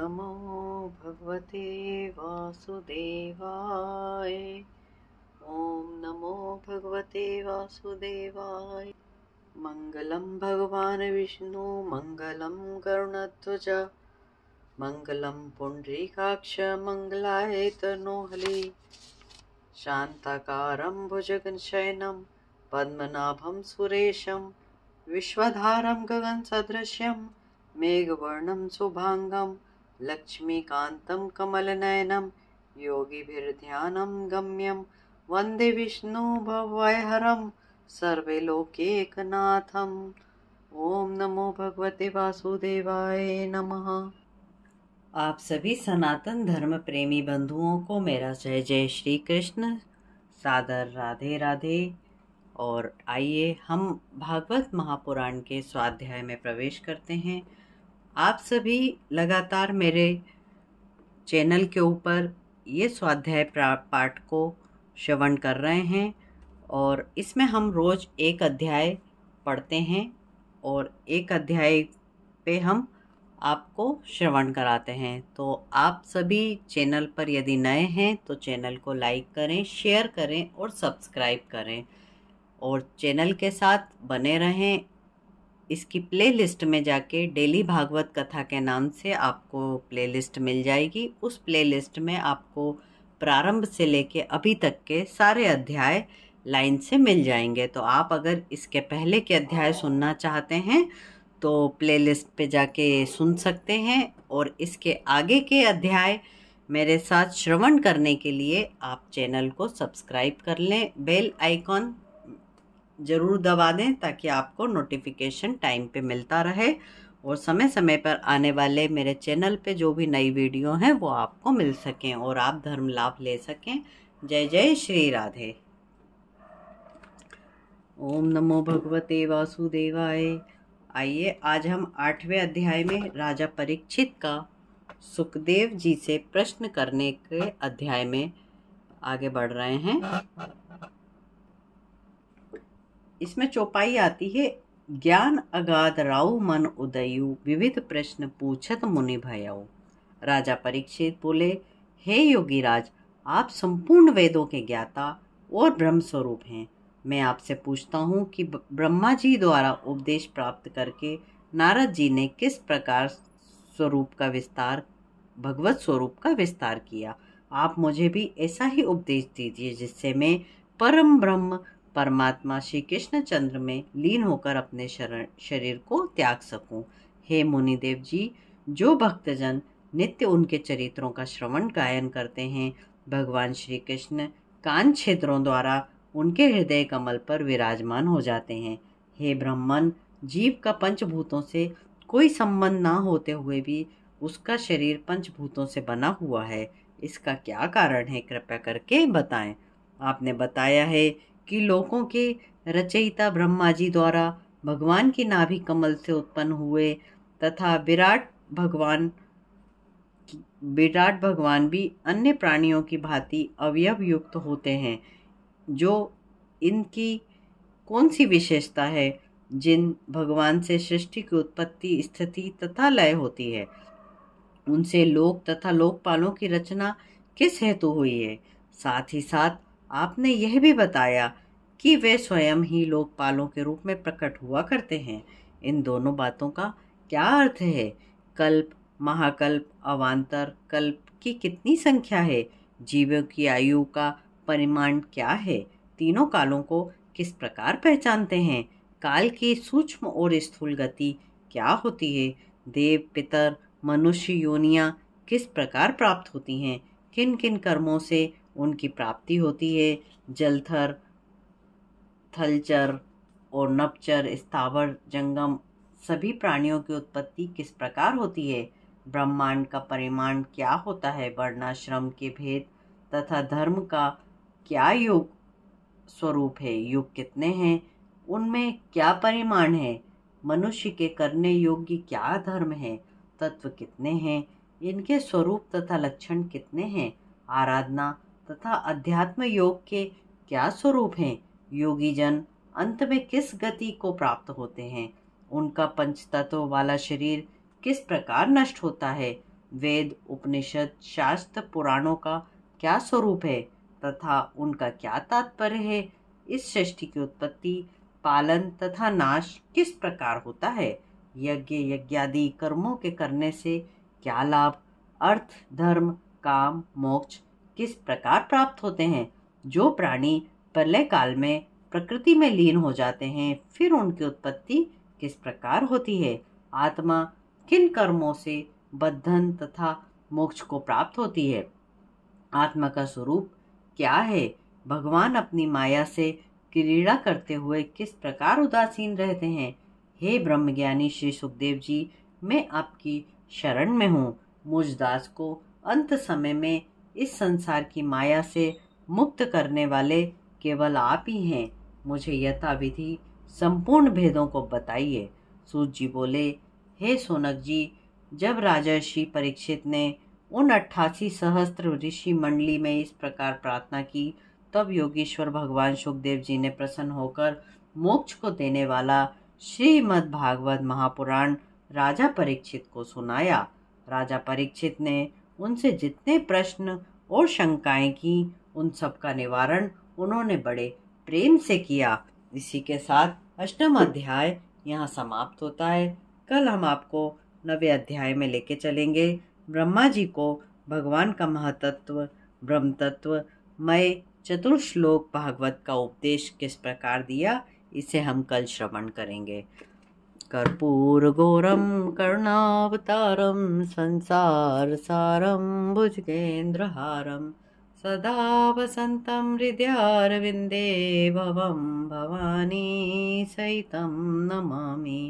नमो भगवते वासुदेवाय ॐ नमो भगवते वासुदेवाय मङ्गलं भगवान् विष्णु मङ्गलं गरुणध्वज मङ्गलं पुण्ड्रीकाक्ष मङ्गलायतनोहलि शान्ताकारं भुजगशयनं पद्मनाभं सुरेशं विश्वधारं गगनसदृश्यं मेघवर्णं शुभांगम लक्ष्मीकान्तं कमलनयनं योगिभिर्ध्यानं गम्यं वन्दे विष्णुभवैहरं सर्वे लोकेकनाथम् ओम नमो भगवते वासुदेवाय नमः आप सभी सनातन धर्म प्रेमी बंधुओं को मेरा जय जय श्री कृष्ण सादर राधे राधे और आइए हम भागवत महापुराण के स्वाध्याय में प्रवेश करते हैं आप सभी लगातार मेरे चैनल के ऊपर ये स्वाध्याय पाठ को श्रवण कर रहे हैं और इसमें हम रोज़ एक अध्याय पढ़ते हैं और एक अध्याय पे हम आपको श्रवण कराते हैं तो आप सभी चैनल पर यदि नए हैं तो चैनल को लाइक करें शेयर करें और सब्सक्राइब करें और चैनल के साथ बने रहें इसकी प्लेलिस्ट में जाके डेली भागवत कथा के नाम से आपको प्लेलिस्ट मिल जाएगी उस प्लेलिस्ट में आपको प्रारंभ से लेके अभी तक के सारे अध्याय लाइन से मिल जाएंगे तो आप अगर इसके पहले के अध्याय सुनना चाहते हैं तो प्लेलिस्ट पे जाके सुन सकते हैं और इसके आगे के अध्याय मेरे साथ श्रवण करने के लिए आप चैनल को सब्सक्राइब कर लें बेल आइकॉन ज़रूर दबा दें ताकि आपको नोटिफिकेशन टाइम पे मिलता रहे और समय समय पर आने वाले मेरे चैनल पे जो भी नई वीडियो हैं वो आपको मिल सकें और आप धर्म लाभ ले सकें जय जय श्री राधे ओम नमो भगवते वासुदेवाय आइए आज हम आठवें अध्याय में राजा परीक्षित का सुखदेव जी से प्रश्न करने के अध्याय में आगे बढ़ रहे हैं इसमें चौपाई आती है ज्ञान अगाध राव मन उदयु विविध प्रश्न पूछत मुनि भयाऊ राजा परीक्षित बोले हे योगी राज आप संपूर्ण वेदों के ज्ञाता और ब्रह्म स्वरूप हैं मैं आपसे पूछता हूँ कि ब्रह्मा जी द्वारा उपदेश प्राप्त करके नारद जी ने किस प्रकार स्वरूप का विस्तार भगवत स्वरूप का विस्तार किया आप मुझे भी ऐसा ही उपदेश दीजिए जिससे मैं परम ब्रह्म परमात्मा श्री कृष्ण चंद्र में लीन होकर अपने शरण शरीर को त्याग सकूं हे मुनिदेव जी जो भक्तजन नित्य उनके चरित्रों का श्रवण गायन करते हैं भगवान श्री कृष्ण कान क्षेत्रों द्वारा उनके हृदय कमल पर विराजमान हो जाते हैं हे ब्राह्मण जीव का पंचभूतों से कोई संबंध ना होते हुए भी उसका शरीर पंचभूतों से बना हुआ है इसका क्या कारण है कृपया करके बताएं आपने बताया है कि लोकों के रचयिता ब्रह्मा जी द्वारा भगवान की नाभि कमल से उत्पन्न हुए तथा विराट भगवान विराट भगवान भी अन्य प्राणियों की भांति अवयव युक्त होते हैं जो इनकी कौन सी विशेषता है जिन भगवान से सृष्टि की उत्पत्ति स्थिति तथा लय होती है उनसे लोक तथा लोकपालों की रचना किस हेतु हुई है साथ ही साथ आपने यह भी बताया कि वे स्वयं ही लोकपालों के रूप में प्रकट हुआ करते हैं इन दोनों बातों का क्या अर्थ है कल्प महाकल्प अवान्तर कल्प की कितनी संख्या है जीवों की आयु का परिमाण क्या है तीनों कालों को किस प्रकार पहचानते हैं काल की सूक्ष्म और स्थूल गति क्या होती है देव पितर मनुष्य योनियाँ किस प्रकार प्राप्त होती हैं किन किन कर्मों से उनकी प्राप्ति होती है जलथर थलचर और नपचर स्थावर जंगम सभी प्राणियों की उत्पत्ति किस प्रकार होती है ब्रह्मांड का परिमाण क्या होता है वर्णाश्रम के भेद तथा धर्म का क्या युग स्वरूप है युग कितने हैं उनमें क्या परिमाण है मनुष्य के करने योग्य क्या धर्म है तत्व कितने हैं इनके स्वरूप तथा लक्षण कितने हैं आराधना तथा अध्यात्म योग के क्या स्वरूप हैं योगी जन अंत में किस गति को प्राप्त होते हैं उनका पंच तत्व वाला शरीर किस प्रकार नष्ट होता है वेद उपनिषद शास्त्र पुराणों का क्या स्वरूप है तथा उनका क्या तात्पर्य है इस सृष्टि की उत्पत्ति पालन तथा नाश किस प्रकार होता है यज्ञ यज्ञादि कर्मों के करने से क्या लाभ अर्थ धर्म काम मोक्ष किस प्रकार प्राप्त होते हैं जो प्राणी प्रलय काल में प्रकृति में लीन हो जाते हैं फिर उनकी उत्पत्ति किस प्रकार होती है आत्मा किन कर्मों से बद्धन तथा मोक्ष को प्राप्त होती है आत्मा का स्वरूप क्या है भगवान अपनी माया से क्रीड़ा करते हुए किस प्रकार उदासीन रहते हैं हे ब्रह्मज्ञानी श्री सुखदेव जी मैं आपकी शरण में हूँ मुझ दास को अंत समय में इस संसार की माया से मुक्त करने वाले केवल आप ही हैं मुझे यथाविधि संपूर्ण भेदों को बताइए सूत जी बोले हे सोनक जी जब राजर्षि परीक्षित ने उन अट्ठासी सहस्त्र ऋषि मंडली में इस प्रकार प्रार्थना की तब योगेश्वर भगवान सुखदेव जी ने प्रसन्न होकर मोक्ष को देने वाला श्रीमद्भागवत महापुराण राजा परीक्षित को सुनाया राजा परीक्षित ने उनसे जितने प्रश्न और शंकाएं की उन सब का निवारण उन्होंने बड़े प्रेम से किया इसी के साथ अष्टम अध्याय यहाँ समाप्त होता है कल हम आपको नवे अध्याय में लेके चलेंगे ब्रह्मा जी को भगवान का महातत्व ब्रह्म तत्व मय चतुर्श्लोक भागवत का उपदेश किस प्रकार दिया इसे हम कल श्रवण करेंगे कर्पूरघोरं कर्णावतारं संसारसारं भुजगेन्द्रहारं सदा वसन्तं हृदयारविन्दे भवं भवानी सहितं नमामि